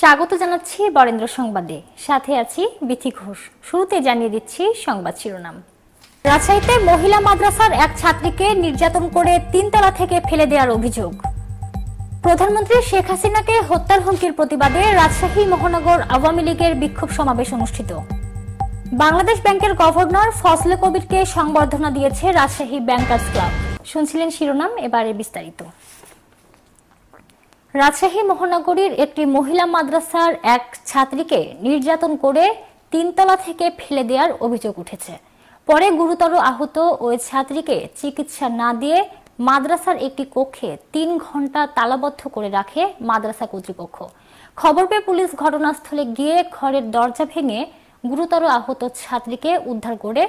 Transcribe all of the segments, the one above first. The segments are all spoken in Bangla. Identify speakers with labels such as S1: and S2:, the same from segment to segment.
S1: স্বাগত জানাচ্ছি বরেন্দ্র সংবাদে সাথে আছি বিথি ঘোষ শুরুতে জানিয়ে দিচ্ছি সংবাদ শিরোনাম রাজশাহীতে মহিলা মাদ্রাসার এক ছাত্রীকে নির্যাতন করে তিনতলা থেকে ফেলে দেওয়ার অভিযোগ প্রধানমন্ত্রী শেখ হাসিনাকে হত্যার হুমকির প্রতিবাদে রাজশাহী মহানগর আওয়ামী লীগের বিক্ষোভ সমাবেশ অনুষ্ঠিত বাংলাদেশ ব্যাংকের গভর্নর ফজলে কবিরকে সংবর্ধনা দিয়েছে রাজশাহী ব্যাংকার্স ক্লাব শুনছিলেন শিরোনাম এবারে বিস্তারিত রাজশাহী মহানগরীর একটি মহিলা মাদ্রাসার এক ছাত্রীকে নির্যাতন করে তিনতলা থেকে ফেলে দেওয়ার অভিযোগ উঠেছে পরে গুরুতর আহত ওই ছাত্রীকে চিকিৎসা না দিয়ে মাদ্রাসার একটি কক্ষে তিন ঘন্টা তালাবদ্ধ করে রাখে মাদ্রাসা কর্তৃপক্ষ খবর পেয়ে পুলিশ ঘটনাস্থলে গিয়ে ঘরের দরজা ভেঙে গুরুতর আহত ছাত্রীকে উদ্ধার করে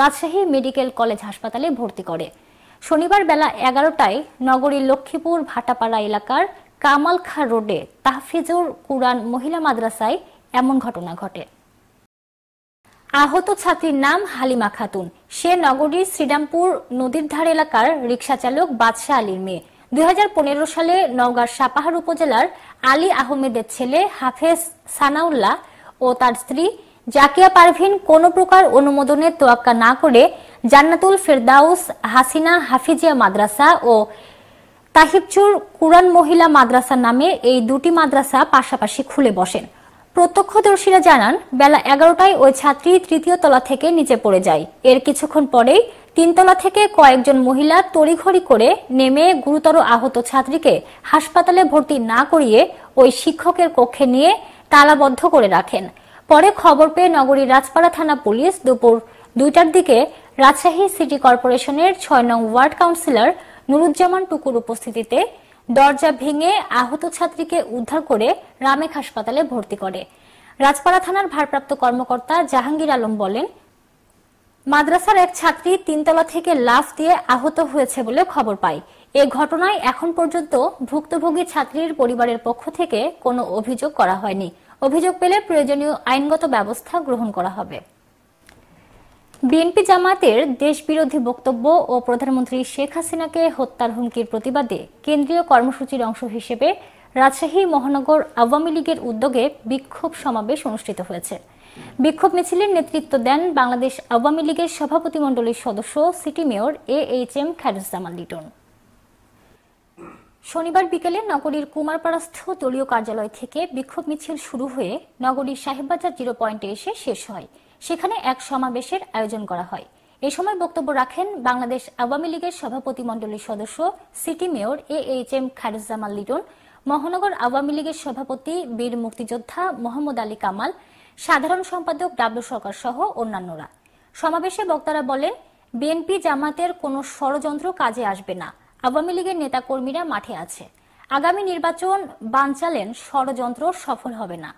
S1: রাজশাহী মেডিকেল কলেজ হাসপাতালে ভর্তি করে শনিবার বেলা এগারোটায় নগরীর লক্ষ্মীপুর ভাটাপাড়া এলাকার কামাল খা রোডে তাহফিজুর কুরআন মহিলা মাদ্রাসায় এমন ঘটনা ঘটে আহত ছাত্রীর নাম হালিমা খাতুন সে নগরীর শ্রীরামপুর নদীর ধার এলাকার রিক্সা চালক বাদশাহ আলীর মেয়ে দুই সালে নওগাঁর সাপাহার উপজেলার আলী আহমেদের ছেলে হাফেজ সানাউল্লাহ ও তার স্ত্রী জাকিয়া পারভিন কোনো প্রকার অনুমোদনের তোয়াক্কা না করে জান্নাতুল ফেরদাউস হাসিনা হাফিজিয়া মাদ্রাসা ও তাহিবচুর কুরআন মহিলা মাদ্রাসা নামে এই দুটি মাদ্রাসা পাশাপাশি খুলে বসেন প্রত্যক্ষদর্শীরা জানান বেলা এগারোটায় ওই ছাত্রী তৃতীয় তলা থেকে নিচে পড়ে যায় এর কিছুক্ষণ পরেই তিনতলা থেকে কয়েকজন মহিলা তড়িঘড়ি করে নেমে গুরুতর আহত ছাত্রীকে হাসপাতালে ভর্তি না করিয়ে ওই শিক্ষকের কক্ষে নিয়ে তালাবদ্ধ করে রাখেন পরে খবর পেয়ে নগরীর রাজপাড়া থানা পুলিশ দুপুর দুইটার দিকে রাজশাহী সিটি কর্পোরেশনের ছয় নং ওয়ার্ড কাউন্সিলর নুরুজ্জামান টুকুর উপস্থিতিতে দরজা ভেঙে আহত ছাত্রীকে উদ্ধার করে রামেক হাসপাতালে ভর্তি করে রাজপাড়া থানার ভারপ্রাপ্ত কর্মকর্তা জাহাঙ্গীর আলম বলেন মাদ্রাসার এক ছাত্রী তিনতলা থেকে লাফ দিয়ে আহত হয়েছে বলে খবর পাই এ ঘটনায় এখন পর্যন্ত ভুক্তভোগী ছাত্রীর পরিবারের পক্ষ থেকে কোনো অভিযোগ করা হয়নি অভিযোগ পেলে প্রয়োজনীয় আইনগত ব্যবস্থা গ্রহণ করা হবে বিএনপি জামাতের দেশবিরোধী বক্তব্য ও প্রধানমন্ত্রী শেখ হাসিনাকে হত্যার হুমকির প্রতিবাদে কেন্দ্রীয় কর্মসূচির অংশ হিসেবে রাজশাহী মহানগর আওয়ামী লীগের উদ্যোগে বিক্ষোভ সমাবেশ অনুষ্ঠিত হয়েছে বিক্ষোভ মিছিলের নেতৃত্ব দেন বাংলাদেশ আওয়ামী লীগের সভাপতিমণ্ডলীর সদস্য city mayor A H M Khairuzzaman Liton শনিবার বিকেলে নগরীর কুমারপাড়াস্থ দলীয় কার্যালয় থেকে বিক্ষোভ মিছিল শুরু হয়ে নগরীর সাহেববাজার জিরো পয়েন্টে এসে শেষ হয় সেখানে এক সমাবেশের আয়োজন করা হয় এ সময় বক্তব্য রাখেন বাংলাদেশ আওয়ামী লীগের সভাপতি মণ্ডলীর সদস্য city mayor A H M Khairuzzaman Liton মহানগর আওয়ামী লীগের সভাপতি বীর মুক্তিযোদ্ধা মোহাম্মদ আলী কামাল সাধারণ সম্পাদক ডাব্লু সরকার সহ অন্যান্যরা সমাবেশে বক্তারা বলেন বিএনপি জামাতের কোন ষড়যন্ত্র কাজে আসবে না আওয়ামী লীগের নেতাকর্মীরা মাঠে আছে আগামী নির্বাচন বানচালেন ষড়যন্ত্র সফল হবে না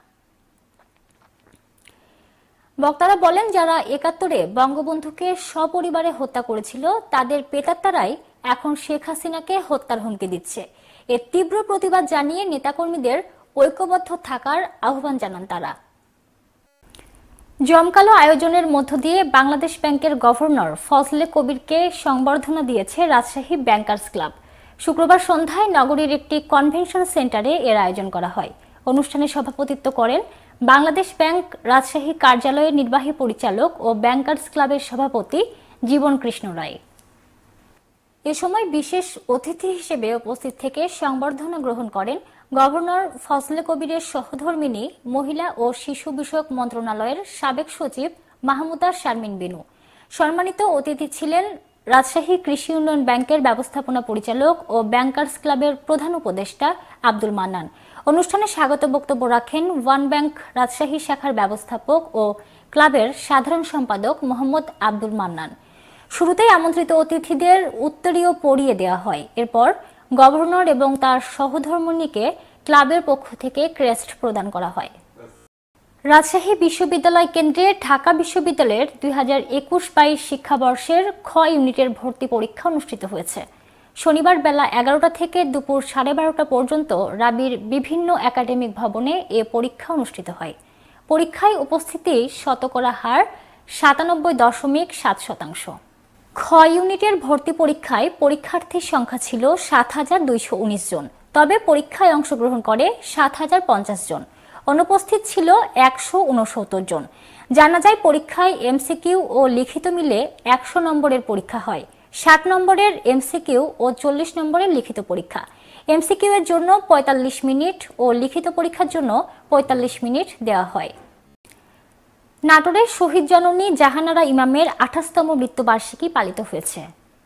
S1: বক্তারা বলেন যারা একাত্তরে বঙ্গবন্ধুকে সপরিবারে হত্যা করেছিল তাদের পেটাত্তারাই এখন শেখ হাসিনাকে হত্যার হুমকি দিচ্ছে এর তীব্র প্রতিবাদ জানিয়ে নেতাকর্মীদের ঐক্যবদ্ধ থাকার আহ্বান জানান তারা জমকালো আয়োজনের মধ্য দিয়ে বাংলাদেশ ব্যাংকের গভর্নর ফজলে কবিরকে সংবর্ধনা দিয়েছে রাজশাহী ব্যাংকার্স ক্লাব শুক্রবার সন্ধ্যায় নগরীর একটি কনভেনশন সেন্টারে এর আয়োজন করা হয় অনুষ্ঠানে সভাপতিত্ব করেন বাংলাদেশ ব্যাংক রাজশাহী কার্যালয়ের নির্বাহী পরিচালক ও ব্যাংকার্স ক্লাবের সভাপতি জীবন কৃষ্ণ রায় এ সময় বিশেষ অতিথি হিসেবে উপস্থিত থেকে সংবর্ধনা গ্রহণ করেন গভর্নর ফজলে কবিরের সহধর্মিনী মহিলা ও শিশু বিষয়ক মন্ত্রণালয়ের সাবেক সচিব মাহমুদা শারমিন বিনু সম্মানিত অতিথি ছিলেন রাজশাহী কৃষি উন্নয়ন ব্যাংকের ব্যবস্থাপনা পরিচালক ও ব্যাংকার্স ক্লাবের প্রধান উপদেষ্টা আব্দুল মান্নান অনুষ্ঠানে স্বাগত বক্তব্য রাখেন ওয়ান ব্যাংক রাজশাহী শাখার ব্যবস্থাপক ও ক্লাবের সাধারণ সম্পাদক মোহাম্মদ আব্দুল মান্নান শুরুতেই আমন্ত্রিত অতিথিদের উত্তরীয় পড়িয়ে দেওয়া হয় এরপর গভর্নর এবং তার সহধর্মণীকে ক্লাবের পক্ষ থেকে ক্রেস্ট প্রদান করা হয় রাজশাহী বিশ্ববিদ্যালয় কেন্দ্রে ঢাকা বিশ্ববিদ্যালয়ের দুই হাজার একুশ বাইশ শিক্ষাবর্ষের খ ইউনিটের ভর্তি পরীক্ষা অনুষ্ঠিত হয়েছে শনিবার বেলা এগারোটা থেকে দুপুর সাড়ে বারোটা পর্যন্ত রাবির বিভিন্ন একাডেমিক ভবনে এ পরীক্ষা অনুষ্ঠিত হয় পরীক্ষায় উপস্থিতি শতকরা হার সাতানব্বই দশমিক সাত শতাংশ খ ইউনিটের ভর্তি পরীক্ষায় পরীক্ষার্থীর সংখ্যা ছিল সাত হাজার দুইশো উনিশ জন তবে পরীক্ষায় অংশগ্রহণ করে সাত হাজার পঞ্চাশ জন অনুপস্থিত ছিল একশো উনসত্তর জন জানা যায় পরীক্ষায় এমসিকিউ ও লিখিত মিলে একশো নম্বরের পরীক্ষা হয় ষাট নম্বরের এমসিকিউ ও চল্লিশ নম্বরের লিখিত পরীক্ষা এমসিকিউ এর জন্য ৪৫ মিনিট ও লিখিত পরীক্ষার জন্য ৪৫ মিনিট দেওয়া হয় নাটোরের শহীদ জননী জাহানারা ইমামের আঠাশতম মৃত্যুবার্ষিকী পালিত হয়েছে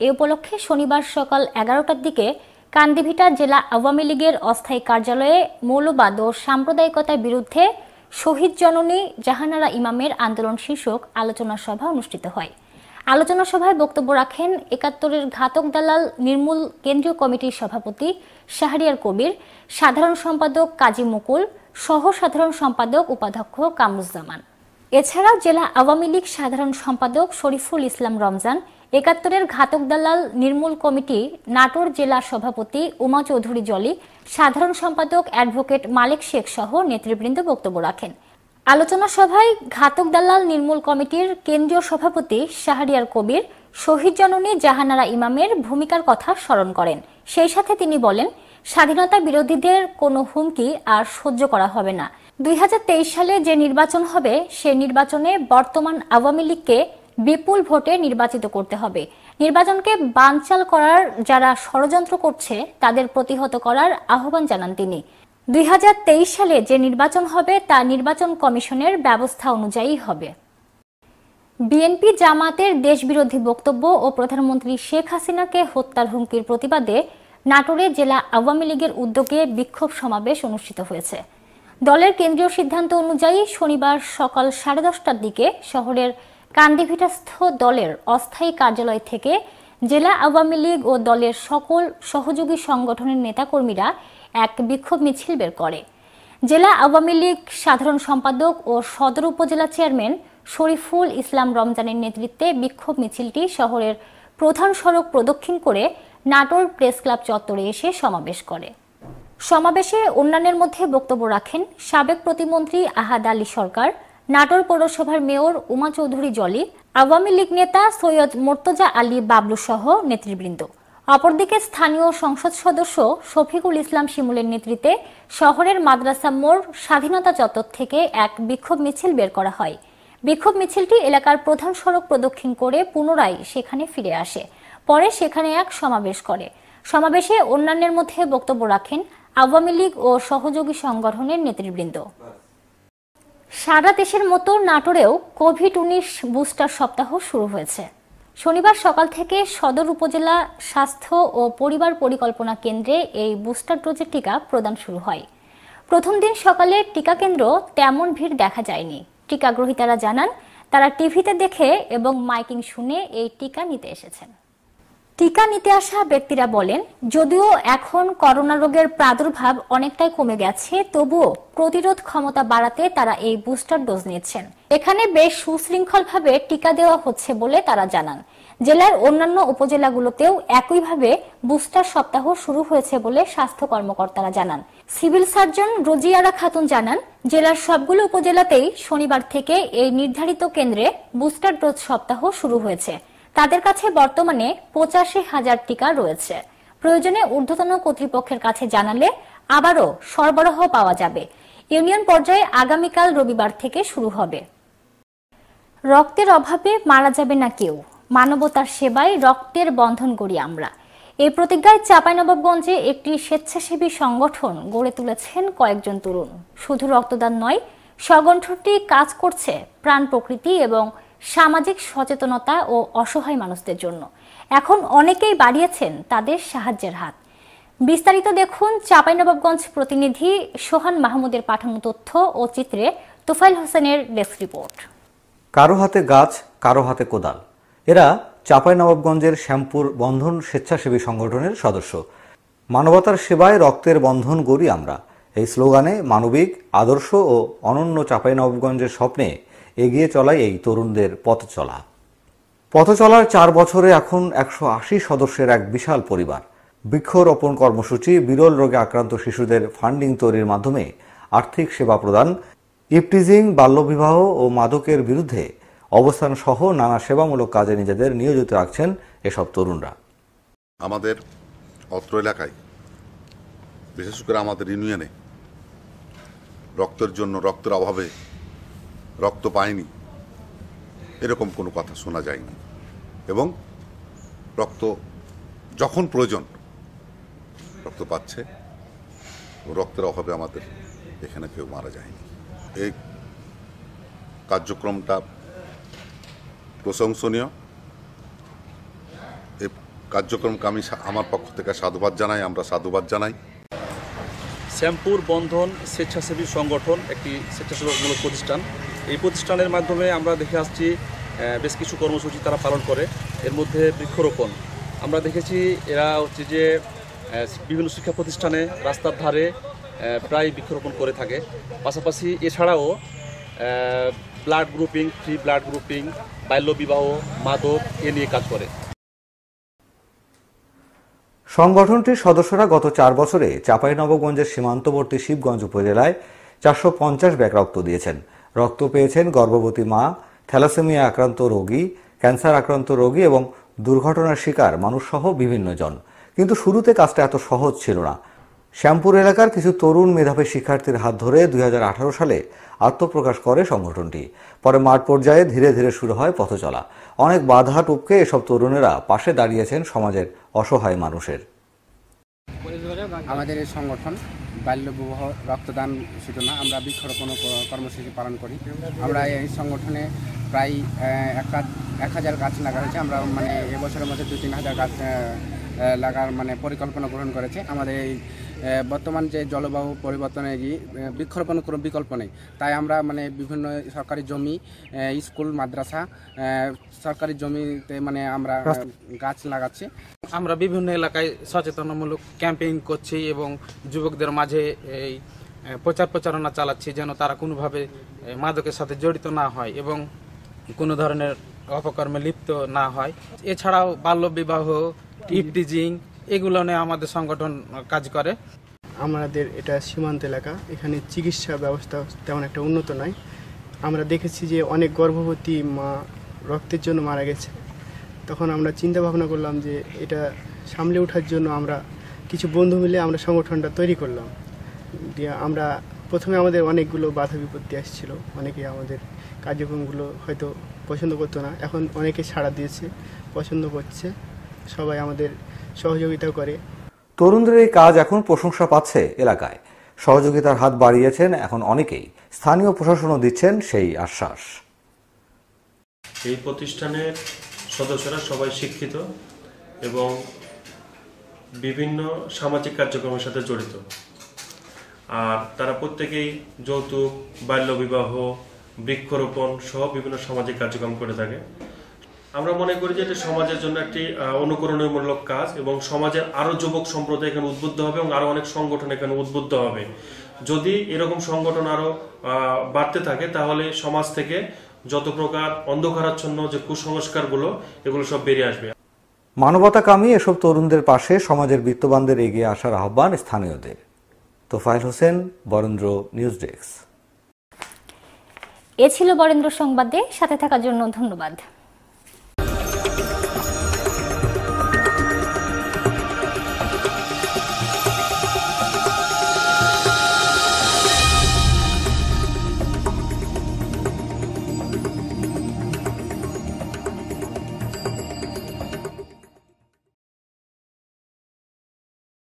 S1: এ উপলক্ষে শনিবার সকাল এগারোটার দিকে কান্দিভিটা জেলা আওয়ামী লীগের অস্থায়ী কার্যালয়ে মৌলবাদ ও সাম্প্রদায়িকতার বিরুদ্ধে শহীদ জননী জাহানারা ইমামের আন্দোলন শীর্ষক আলোচনা সভা অনুষ্ঠিত হয় আলোচনা সভায় বক্তব্য রাখেন একাত্তরের ঘাতক দালাল নির্মূল কেন্দ্রীয় কমিটির সভাপতি শাহরিয়ার কবির সাধারণ সম্পাদক কাজী মুকুল সহ সাধারণ সম্পাদক উপাধ্যক্ষ কামরুজ্জামান এছাড়া জেলা আওয়ামী লীগ সাধারণ সম্পাদক শরীফুল ইসলাম রমজান একাত্তরের ঘাতক দালাল নির্মূল কমিটি নাটোর জেলা সভাপতি উমা চৌধুরী জলি সাধারণ সম্পাদক অ্যাডভোকেট মালিক শেখ সহ নেতৃবৃন্দ বক্তব্য রাখেন আলোচনা সভায় ঘাতক দালাল নির্মূল কমিটির কেন্দ্রীয় সভাপতি শাহরিয়ার কবির শহীদ জননী জাহানারা ইমামের ভূমিকার কথা স্মরণ করেন সেই সাথে তিনি বলেন স্বাধীনতা বিরোধীদের কোনো হুমকি আর সহ্য করা হবে না দুই সালে যে নির্বাচন হবে সে নির্বাচনে বর্তমান আওয়ামী লীগকে বিপুল ভোটে নির্বাচিত করতে হবে নির্বাচনকে বানচাল করার যারা ষড়যন্ত্র করছে তাদের প্রতিহত করার আহ্বান জানান তিনি দুই সালে যে নির্বাচন হবে তা নির্বাচন কমিশনের ব্যবস্থা অনুযায়ী হবে বিএনপি জামাতের দেশবিরোধী বক্তব্য ও প্রধানমন্ত্রী শেখ হাসিনাকে হত্যার হুমকির প্রতিবাদে নাটোরে জেলা আওয়ামী লীগের উদ্যোগে বিক্ষোভ সমাবেশ অনুষ্ঠিত হয়েছে দলের কেন্দ্রীয় সিদ্ধান্ত অনুযায়ী শনিবার সকাল সাড়ে দশটার দিকে শহরের কান্দিভিটাস্থ দলের অস্থায়ী কার্যালয় থেকে জেলা আওয়ামী লীগ ও দলের সকল সহযোগী সংগঠনের নেতাকর্মীরা এক বিক্ষোভ মিছিল বের করে জেলা আওয়ামী লীগ সাধারণ সম্পাদক ও সদর উপজেলা চেয়ারম্যান শরীফুল ইসলাম রমজানের নেতৃত্বে বিক্ষোভ মিছিলটি শহরের প্রধান সড়ক প্রদক্ষিণ করে নাটোর প্রেস ক্লাব চত্বরে এসে সমাবেশ করে সমাবেশে অন্যান্যের মধ্যে বক্তব্য রাখেন সাবেক প্রতিমন্ত্রী আহাদ আলী সরকার নাটোর পৌরসভার মেয়র উমা চৌধুরী জলি আওয়ামী লীগ নেতা সৈয়দ মোর্তজা আলী বাবলু সহ নেতৃবৃন্দ অপরদিকে স্থানীয় সংসদ সদস্য শফিকুল ইসলাম শিমুলের নেতৃত্বে শহরের মাদ্রাসা মোড় স্বাধীনতা চত্বর থেকে এক বিক্ষোভ মিছিল বের করা হয় বিক্ষোভ মিছিলটি এলাকার প্রধান সড়ক প্রদক্ষিণ করে পুনরায় সেখানে ফিরে আসে পরে সেখানে এক সমাবেশ করে সমাবেশে অন্যান্যের মধ্যে বক্তব্য রাখেন আওয়ামী লীগ ও সহযোগী সংগঠনের নেতৃবৃন্দ সারা দেশের মতো নাটোরেও কোভিড উনিশ বুস্টার সপ্তাহ শুরু হয়েছে শনিবার সকাল থেকে সদর উপজেলা স্বাস্থ্য ও পরিবার পরিকল্পনা কেন্দ্রে এই বুস্টার ডোজের টিকা প্রদান শুরু হয় প্রথম দিন সকালে টিকা কেন্দ্র তেমন ভিড় দেখা যায়নি টিকা গ্রহীতারা জানান তারা টিভিতে দেখে এবং মাইকিং শুনে এই টিকা নিতে এসেছেন টিকা নিতে আসা ব্যক্তিরা বলেন যদিও এখন করোনা রোগের প্রাদুর্ভাব অনেকটাই কমে গেছে তবুও প্রতিরোধ ক্ষমতা বাড়াতে তারা এই বুস্টার ডোজ নিচ্ছেন এখানে বেশ সুশৃঙ্খলভাবে টিকা দেওয়া হচ্ছে বলে তারা জানান জেলার অন্যান্য উপজেলাগুলোতেও একইভাবে বুস্টার সপ্তাহ শুরু হয়েছে বলে স্বাস্থ্য কর্মকর্তারা জানান সিভিল সার্জন রোজিয়ারা খাতুন জানান জেলার সবগুলো উপজেলাতেই শনিবার থেকে এই নির্ধারিত কেন্দ্রে বুস্টার ডোজ সপ্তাহ শুরু হয়েছে তাদের কাছে বর্তমানে পঁচাশি হাজার টিকা রয়েছে প্রয়োজনে ঊর্ধ্বতন কর্তৃপক্ষের কাছে জানালে আবারও সরবরাহ পাওয়া যাবে ইউনিয়ন পর্যায়ে আগামীকাল রবিবার থেকে শুরু হবে রক্তের অভাবে মারা যাবে না কেউ মানবতার সেবায় রক্তের বন্ধন করি আমরা এই প্রতিজ্ঞায় চাঁপাইনবাবগঞ্জে একটি স্বেচ্ছাসেবী সংগঠন গড়ে তুলেছেন কয়েকজন তরুণ শুধু রক্তদান নয় সংগঠনটি কাজ করছে প্রাণ প্রকৃতি এবং সামাজিক সচেতনতা ও অসহায় মানুষদের জন্য এখন অনেকেই বাড়িয়েছেন তাদের সাহায্যের হাত বিস্তারিত দেখুন চাঁপাইনবাবগঞ্জ প্রতিনিধি সোহান মাহমুদের পাঠানো তথ্য ও চিত্রে তোফাইল হোসেনের ডেস্ক রিপোর্ট
S2: কারো হাতে গাছ কারো হাতে কোদাল এরা চাঁপাইনবাবগঞ্জের শ্যামপুর বন্ধন স্বেচ্ছাসেবী সংগঠনের সদস্য মানবতার সেবায় রক্তের বন্ধন গড়ি আমরা এই স্লোগানে মানবিক আদর্শ ও অনন্য চাঁপাইনবাবগঞ্জের স্বপ্নে এগিয়ে চলাই এই তরুণদের পথ চলা পথ চলার চার বছরে এখন একশো আশি সদস্যের এক বিশাল পরিবার বৃক্ষরোপণ কর্মসূচি বিরল রোগে আক্রান্ত শিশুদের ফান্ডিং তৈরির মাধ্যমে আর্থিক সেবা প্রদান ইপটিজিং বাল্যবিবাহ ও মাদকের বিরুদ্ধে অবস্থান সহ নানা সেবামূলক কাজে নিজেদের নিয়োজিত রাখছেন এসব তরুণরা আমাদের অত্র এলাকায় বিশেষ করে আমাদের ইউনিয়নে রক্তের জন্য রক্তের অভাবে রক্ত পায়নি এরকম কোনো কথা শোনা যায়নি এবং রক্ত যখন প্রয়োজন রক্ত পাচ্ছে রক্তের অভাবে আমাদের এখানে কেউ মারা যায়নি এই কার্যক্রমটা প্রশংসনীয় এই কার্যক্রমকে আমি আমার পক্ষ থেকে সাধুবাদ জানাই আমরা সাধুবাদ জানাই শ্যামপুর বন্ধন স্বেচ্ছাসেবী সংগঠন একটি স্বেচ্ছাসেবকমূলক প্রতিষ্ঠান এই প্রতিষ্ঠানের মাধ্যমে আমরা দেখে আসছি বেশ কিছু কর্মসূচি তারা পালন করে এর মধ্যে বৃক্ষরোপণ আমরা দেখেছি এরা হচ্ছে যে বিভিন্ন শিক্ষা প্রতিষ্ঠানে রাস্তার ধারে প্রায় বৃক্ষরোপণ করে থাকে পাশাপাশি এছাড়াও blood grouping free blood grouping বাল্যবিবাহ মাদক এ নিয়ে কাজ করে সংগঠনটির সদস্যরা গত চার বছরে চাঁপাইনবগঞ্জের সীমান্তবর্তী শিবগঞ্জ উপজেলায় চারশো পঞ্চাশ ব্যাগ রক্ত দিয়েছেন রক্ত পেয়েছেন গর্ভবতী মা থ্যালাসেমিয়া আক্রান্ত রোগী ক্যান্সার আক্রান্ত রোগী এবং দুর্ঘটনার শিকার মানুষসহ বিভিন্ন জন কিন্তু শুরুতে কাজটা এত সহজ ছিল না শ্যামপুর এলাকার কিছু তরুণ মেধাবী শিক্ষার্থীর হাত ধরে দুই সালে আত্মপ্রকাশ করে সংগঠনটি পরে মাঠ পর্যায়ে ধীরে ধীরে শুরু হয় পথ চলা অনেক বাধা টুপকে এসব তরুণেরা পাশে দাঁড়িয়েছেন সমাজের অসহায় মানুষের আমাদের এই সংগঠন বাল্যবিবাহ রক্তদান সূচনা আমরা বৃক্ষরোপণ কর্মসূচি পালন করি আমরা এই সংগঠনে প্রায় এক হাজার গাছ লাগা হয়েছে আমরা মানে এবছরের মধ্যে দু তিন হাজার গাছ লাগার মানে পরিকল্পনা গ্রহণ করেছে আমাদের এই বর্তমান যে জলবায়ু পরিবর্তনের বৃক্ষরোপণ কোনো বিকল্প নেই তাই আমরা মানে বিভিন্ন সরকারি জমি স্কুল মাদ্রাসা সরকারি জমিতে মানে আমরা গাছ লাগাচ্ছি আমরা বিভিন্ন এলাকায় সচেতনমূলক ক্যাম্পেইন করছি এবং যুবকদের মাঝে এই প্রচার প্রচারণা চালাচ্ছি যেন তারা কোনোভাবে মাদকের সাথে জড়িত না হয় এবং কোনো ধরনের অপকর্মে লিপ্ত না হয় এছাড়াও বাল্যবিবাহ টিপ টিজিং এগুলো নিয়ে আমাদের সংগঠন কাজ করে আমাদের এটা সীমান্ত এলাকা এখানে চিকিৎসা ব্যবস্থা তেমন একটা উন্নত নয় আমরা দেখেছি যে অনেক গর্ভবতী মা রক্তের জন্য মারা গেছে তখন আমরা চিন্তা ভাবনা করলাম যে এটা সামলে ওঠার জন্য আমরা কিছু বন্ধু মিলে আমরা সংগঠনটা তৈরি করলাম দিয়ে আমরা প্রথমে আমাদের অনেকগুলো বাধা বিপত্তি আসছিল অনেকে আমাদের কার্যক্রমগুলো হয়তো পছন্দ করতো না এখন অনেকে সাড়া দিয়েছে পছন্দ করছে সবাই আমাদের সহযোগিতা করে তরুণদের এই কাজ এখন প্রশংসা পাচ্ছে এলাকায় সহযোগিতার হাত বাড়িয়েছেন এখন অনেকেই স্থানীয় প্রশাসনও দিচ্ছেন সেই আশ্বাস এই প্রতিষ্ঠানের সদস্যরা সবাই শিক্ষিত এবং বিভিন্ন সামাজিক কার্যক্রমের সাথে জড়িত আর তারা প্রত্যেকেই যৌতুক বাল্যবিবাহ বৃক্ষরোপণ সহ বিভিন্ন সামাজিক কার্যক্রম করে থাকে আমরা মনে করি যে এটা সমাজের জন্য একটি অনুকরণীয়মূলক কাজ এবং সমাজের আরও যুবক সম্প্রদায় এখানে উদ্বুদ্ধ হবে এবং আরও অনেক সংগঠন এখানে উদ্বুদ্ধ হবে যদি এরকম সংগঠন আরও বাড়তে থাকে তাহলে সমাজ থেকে যত প্রকার অন্ধকারাচ্ছন্ন যে কুসংস্কারগুলো এগুলো সব বেরিয়ে আসবে মানবতাকামী এসব তরুণদের পাশে সমাজের বৃত্তবানদের এগিয়ে আসার আহ্বান স্থানীয়দের তোফাইল হোসেন বরেন্দ্র নিউজ
S1: ডেস্ক এ ছিল বরেন্দ্র সংবাদে সাথে থাকার জন্য ধন্যবাদ